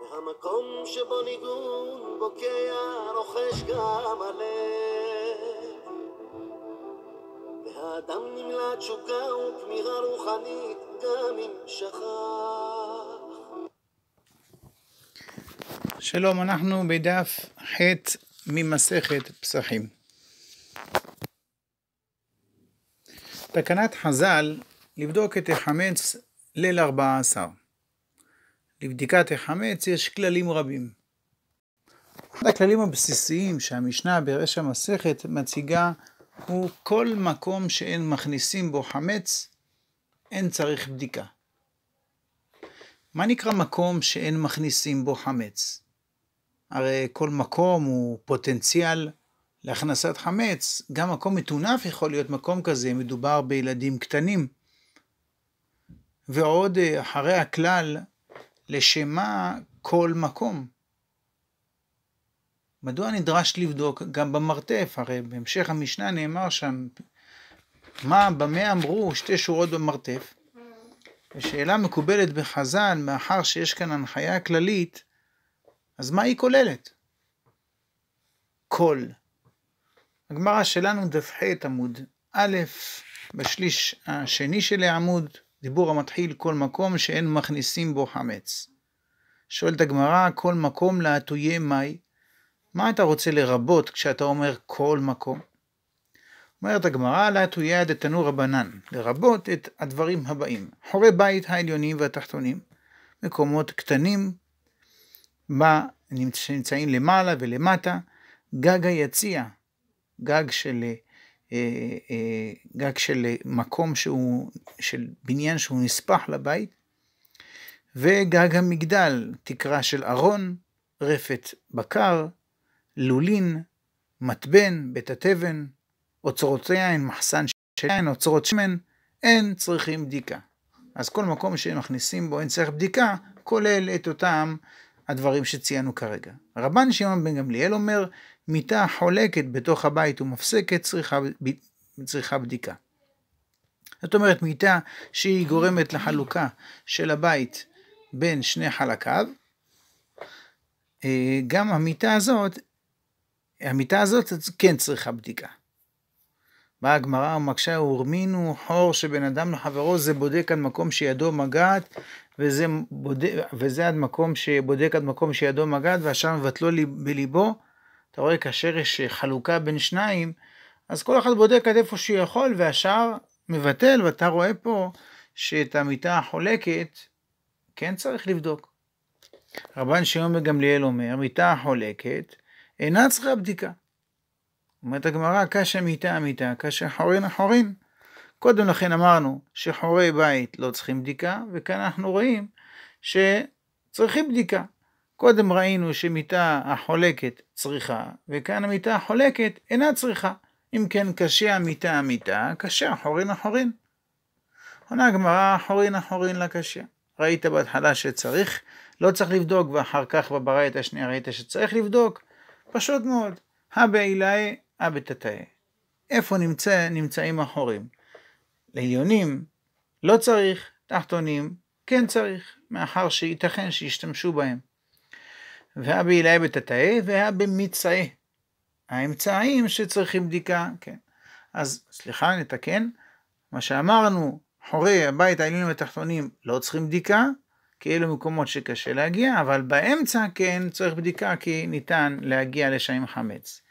מהמקום שבו ניגון בוקע רוכש גם הלב והאדם נמלא תשוקה וכמיהה רוחנית גם אם שכח שלום, אנחנו בדף ח' ממסכת פסחים. תקנת חז"ל לבדוק את החמץ ליל 14. לבדיקת החמץ יש כללים רבים. אחד הכללים הבסיסיים שהמשנה ברש המסכת מציגה הוא כל מקום שאין מכניסים בו חמץ, אין צריך בדיקה. מה נקרא מקום שאין מכניסים בו חמץ? הרי כל מקום הוא פוטנציאל להכנסת חמץ, גם מקום מטונף יכול להיות מקום כזה, מדובר בילדים קטנים. ועוד אה, אחרי הכלל, לשמה כל מקום. מדוע נדרש לבדוק גם במרתף? הרי בהמשך המשנה נאמר שם, מה, במה אמרו שתי שורות במרתף? שאלה מקובלת בחז"ל, מאחר שיש כאן הנחיה כללית, אז מה היא כוללת? כל. הגמרא שלנו דף ח עמוד א', בשליש השני של העמוד, דיבור המתחיל כל מקום שאין מכניסים בו חמץ. שואלת הגמרא, כל מקום להטויה מאי? מה אתה רוצה לרבות כשאתה אומר כל מקום? אומרת הגמרא, להטויה דתנו רבנן, לרבות את הדברים הבאים, חורי בית העליונים והתחתונים, מקומות קטנים, שנמצאים למעלה ולמטה, גג היציע, גג של אה, אה, אה, גג של אה, מקום שהוא, של בניין שהוא נספח לבית, וגג המגדל, תקרה של ארון, רפת בקר, לולין, מתבן, בית התבן, אוצרות יין, מחסן יין, אוצרות שמן, אין צריכים בדיקה. אז כל מקום שמכניסים בו אין צריך בדיקה, כולל את אותם הדברים שציינו כרגע. רבן שמעון בן גמליאל אומר, מיטה חולקת בתוך הבית ומפסקת צריכה, ב, צריכה בדיקה. זאת אומרת, מיטה שהיא גורמת לחלוקה של הבית בין שני חלקיו, אה, גם המיטה הזאת, המיטה הזאת כן צריכה בדיקה. באה הגמרא ומקשה ורמינו חור שבין אדם לחברו זה בודק עד מקום שידו מגעת וזה, בודק, וזה עד מקום שבודק עד מקום שידו מגעת והשאר מבטלו בליבו. אתה רואה כאשר יש חלוקה בין שניים אז כל אחד בודק עד איפה שהוא יכול והשאר מבטל ואתה רואה פה שאת המיטה החולקת כן צריך לבדוק. רבן שיום בגמליאל אומר מיטה החולקת אינה צריכה בדיקה. אומרת הגמרא, קשה מיתה מיתה, קשה חורין החורין. קודם לכן אמרנו שחורי בית לא צריכים בדיקה, וכאן אנחנו רואים שצריכים בדיקה. קודם ראינו שמיטה החולקת צריכה, וכאן המיטה החולקת אינה צריכה. אם כן, קשה המיטה המיטה, קשה החורין החורין. עונה הגמרא, חורין החורין לקשה. ראית בהתחלה שצריך, לא צריך לבדוק, ואחר כך בברית השנייה ראית שצריך לבדוק. פשוט מאוד. הבעילאי הבטתאי. איפה נמצא, נמצאים החורים? לעליונים לא צריך, תחתונים כן צריך, מאחר שייתכן שישתמשו בהם. והא בעילאי בתתאי והא במצאי. האמצעים שצריכים בדיקה, כן. אז סליחה, נתקן. מה שאמרנו, חורי הבית העליונים והתחתונים לא צריכים בדיקה, כי אלו מקומות שקשה להגיע, אבל באמצע כן צריך בדיקה, כי ניתן להגיע לשם עם חמץ.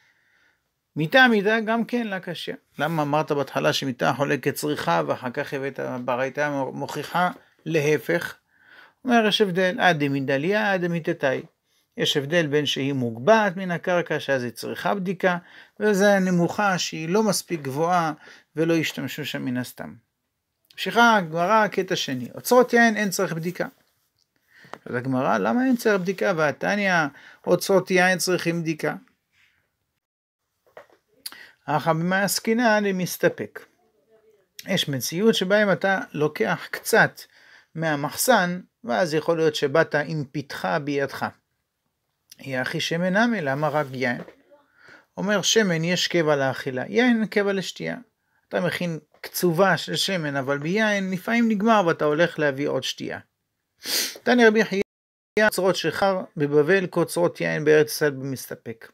מיטה מידה גם כן לה קשה. למה אמרת בהתחלה שמיטה חולקת צריכה ואחר כך הבאת ברייתא מוכיחה להפך? אומר יש הבדל, עד דמידליה עד דמיטתאי. יש הבדל בין שהיא מוגבעת מן הקרקע שאז היא צריכה בדיקה וזה נמוכה שהיא לא מספיק גבוהה ולא השתמשו שם מן הסתם. ממשיכה הגמרא קטע שני, אוצרות יין אין צריך בדיקה. אז הגמרא למה אין צריך בדיקה? והתניא אוצרות יין צריכים בדיקה. אך במה עסקינה אני מסתפק. יש מציאות שבהם אתה לוקח קצת מהמחסן, ואז יכול להיות שבאת עם פתחה בידך. יחי שמן עמי, למה רק יין? אומר שמן יש קבע לאכילה, יין קבע לשתייה. אתה מכין קצובה של שמן, אבל ביין לפעמים נגמר ואתה הולך להביא עוד שתייה. תנא רבי חייא, קוצרות שחר בבבל, קוצרות יין בארץ ישראל במסתפק.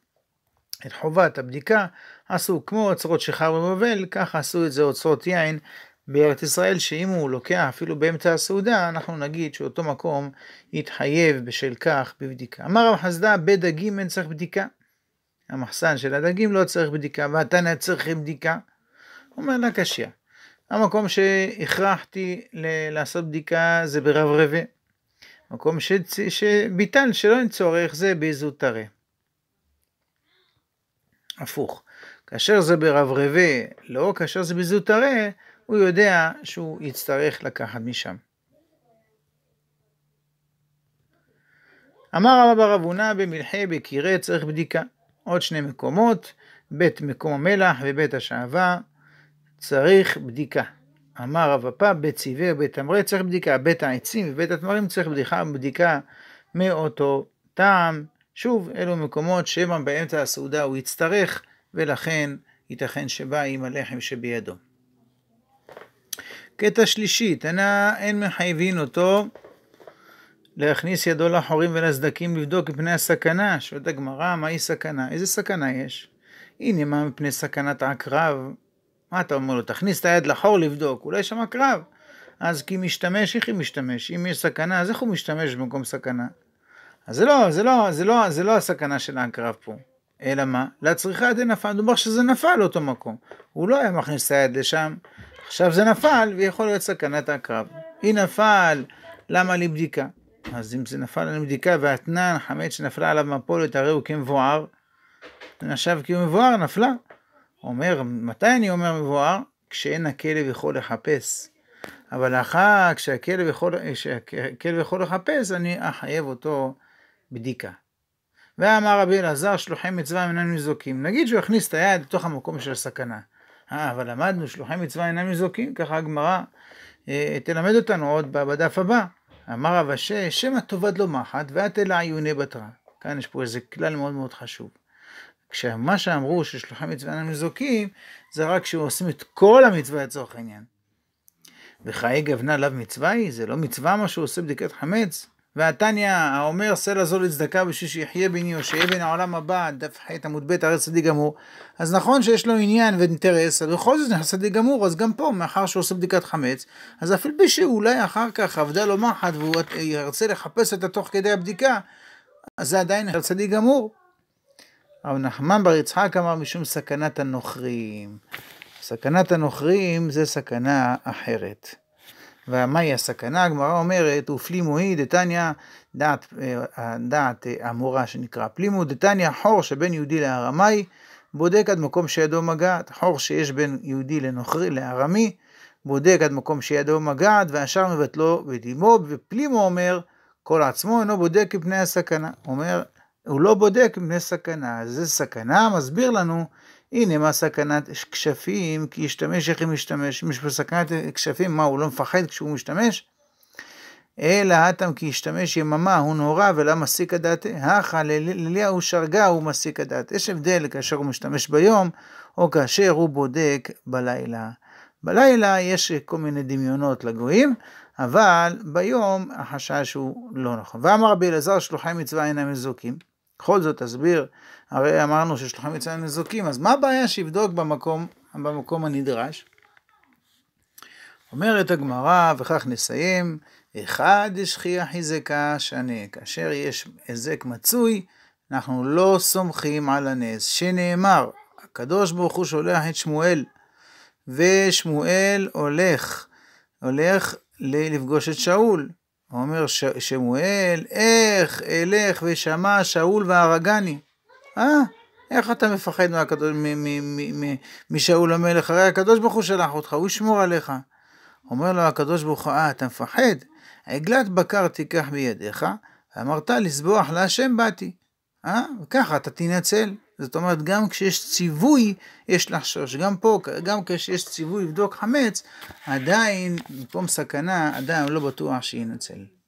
את חובת הבדיקה, עשו כמו אוצרות שחר בבבל, ככה עשו את זה אוצרות יין בארץ ישראל, שאם הוא לוקח אפילו באמצע הסעודה, אנחנו נגיד שאותו מקום יתחייב בשל כך בבדיקה. אמר רב חסדה, בדגים אין צריך בדיקה. המחסן של הדגים לא צריך בדיקה, והתנא צריכים בדיקה. הוא אומר לה לא קשיא, המקום שהכרחתי ל- לעשות בדיקה זה ברב רבה. מקום ש- שביטל שלא אין צורך זה באיזו בזוטרה. הפוך. כאשר זה ברברבי, לא, כאשר זה בזוטרה, הוא יודע שהוא יצטרך לקחת משם. אמר רבא בר אבונה במלחה בקירה צריך בדיקה. עוד שני מקומות, בית מקום המלח ובית השעווה, צריך בדיקה. אמר רב הפא, בית צבעי ובית תמרי צריך בדיקה, בית העצים ובית התמרים צריך בדיקה, בדיקה מאותו טעם. שוב, אלו מקומות שמא באמצע הסעודה הוא יצטרך, ולכן ייתכן שבא עם הלחם שבידו. קטע שלישי, תנא אין מחייבין אותו להכניס ידו לחורים ולסדקים לבדוק מפני הסכנה. שואלת הגמרא, מהי סכנה? איזה סכנה יש? הנה מה מפני סכנת עקרב. מה אתה אומר לו? תכניס את היד לחור לבדוק, אולי שם עקרב. אז כי משתמש, איך היא משתמש? אם יש סכנה, אז איך הוא משתמש במקום סכנה? אז זה לא, זה לא, זה לא, זה לא הסכנה של העקרב פה. אלא מה? לצריכה נפל. דובר שזה נפל לאותו מקום. הוא לא היה מכניס את היד לשם, עכשיו זה נפל, ויכול להיות סכנת העקרב. היא נפל, למה לי בדיקה? אז אם זה נפל על בדיקה והאתנן, חמץ שנפלה עליו מפולת, הרי הוא כמבואר. נשב כי הוא מבואר, נפלה. אומר, מתי אני אומר מבואר? כשאין הכלב יכול לחפש. אבל אחר כשהכלב יכול, כשהכלב יכול לחפש, אני אחייב אותו בדיקה. ואמר רבי אלעזר שלוחי מצווה אינם מזוקים. נגיד שהוא הכניס את היד לתוך המקום של הסכנה. אה, אבל למדנו שלוחי מצווה אינם מזוקים, ככה הגמרא אה, תלמד אותנו עוד בדף הבא. אמר רב אשה, שמא תאבד לו לא מחט ואת אלא עיוני בתרה. כאן יש פה איזה כלל מאוד מאוד חשוב. כשמה שאמרו ששלוחי מצווה אינם מזוקים, זה רק שעושים את כל המצווה לצורך העניין. וחיי גוונה לאו מצווה היא? זה לא מצווה מה שהוא עושה בדיקת חמץ? והתניא האומר סלע זו לצדקה בשביל שיחיה בני או שיהיה בן העולם הבא, דף ח עמוד ב, הרי צדיק גמור. אז נכון שיש לו עניין ואינטרס, אבל בכל זאת נכנס צדיק גמור, אז גם פה, מאחר שהוא עושה בדיקת חמץ, אז אפילו פי שאולי אחר כך עבדה לו מחט והוא ירצה לחפש אותה תוך כדי הבדיקה, אז זה עדיין נכנס צדיק גמור. רב נחמן בר יצחק אמר משום סכנת הנוכרים. סכנת הנוכרים זה סכנה אחרת. ומהי הסכנה? הגמרא אומרת, ופלימו היא דתניא, דעת, אה, דעת אה, המורה שנקרא פלימו, דתניא חור שבין יהודי לארמי, בודק עד מקום שידו מגעת, חור שיש בין יהודי לנוכרי, לארמי, בודק עד מקום שידו מגעת, והשאר מבטלו בדימו, ופלימו אומר, כל עצמו אינו בודק מפני הסכנה. אומר, הוא לא בודק מפני סכנה, זה סכנה, מסביר לנו הנה מה סכנת כשפים, כי ישתמש איך אם ישתמש, אם יש פה סכנת כשפים, מה הוא לא מפחד כשהוא משתמש? אלא האטם כי ישתמש יממה הוא נורא ולא מסיק הדת, הכה לליה הוא שרגה הוא מסיק הדת. יש הבדל כאשר הוא משתמש ביום, או כאשר הוא בודק בלילה. בלילה יש כל מיני דמיונות לגויים, אבל ביום החשש הוא לא נכון. ואמר רבי אלעזר שלוחי מצווה אינם מזוכים. בכל זאת תסביר, הרי אמרנו ששלוחים יצאים נזוקים, אז מה הבעיה שיבדוק במקום, במקום הנדרש? אומרת הגמרא, וכך נסיים, אחד השכיח היזקה שנה, כאשר יש היזק מצוי, אנחנו לא סומכים על הנס, שנאמר, הקדוש ברוך הוא שולח את שמואל, ושמואל הולך, הולך לפגוש את שאול, אומר ש- שמואל, איך אלך ושמע שאול והרגני? אה? איך אתה מפחד מהקדוש, מ- מ- מ- מ- משאול המלך? הרי הקדוש ברוך הוא שלח אותך, הוא ישמור עליך. אומר לו הקדוש ברוך הוא, אה, אתה מפחד? עגלת בקר תיקח בידיך, ואמרת לסבוח להשם באתי. אה? וככה אתה תנצל. זאת אומרת, גם כשיש ציווי, יש לחשוש. גם פה, גם כשיש ציווי לבדוק חמץ, עדיין, במקום סכנה, עדיין לא בטוח שינצל.